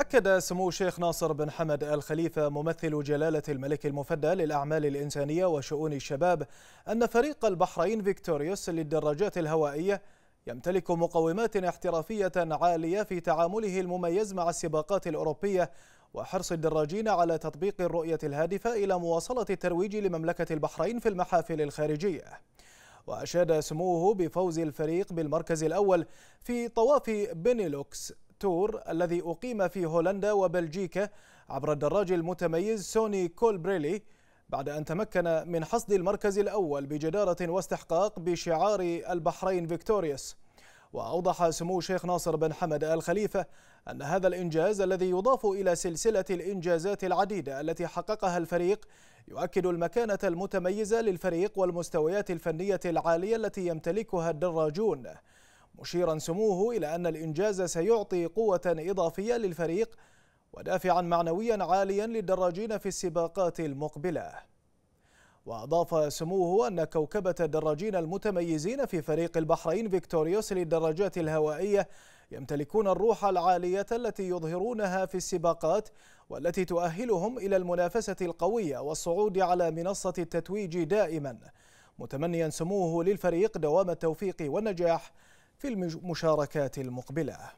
أكد سمو الشيخ ناصر بن حمد الخليفة ممثل جلالة الملك المفدى للأعمال الإنسانية وشؤون الشباب أن فريق البحرين فيكتوريوس للدراجات الهوائية يمتلك مقومات احترافية عالية في تعامله المميز مع السباقات الأوروبية وحرص الدراجين على تطبيق الرؤية الهادفة إلى مواصلة الترويج لمملكة البحرين في المحافل الخارجية وأشاد سموه بفوز الفريق بالمركز الأول في طواف بنيلوكس تور الذي أقيم في هولندا وبلجيكا عبر الدراج المتميز سوني كولبريلي بعد أن تمكن من حصد المركز الأول بجدارة واستحقاق بشعار البحرين فيكتوريوس وأوضح سمو شيخ ناصر بن حمد آل خليفة أن هذا الإنجاز الذي يضاف إلى سلسلة الإنجازات العديدة التي حققها الفريق يؤكد المكانة المتميزة للفريق والمستويات الفنية العالية التي يمتلكها الدراجون مشيرا سموه إلى أن الإنجاز سيعطي قوة إضافية للفريق ودافعا معنويا عاليا للدراجين في السباقات المقبلة وأضاف سموه أن كوكبة الدراجين المتميزين في فريق البحرين فيكتوريوس للدراجات الهوائية يمتلكون الروح العالية التي يظهرونها في السباقات والتي تؤهلهم إلى المنافسة القوية والصعود على منصة التتويج دائما متمنيا سموه للفريق دوام التوفيق والنجاح في المشاركات المقبله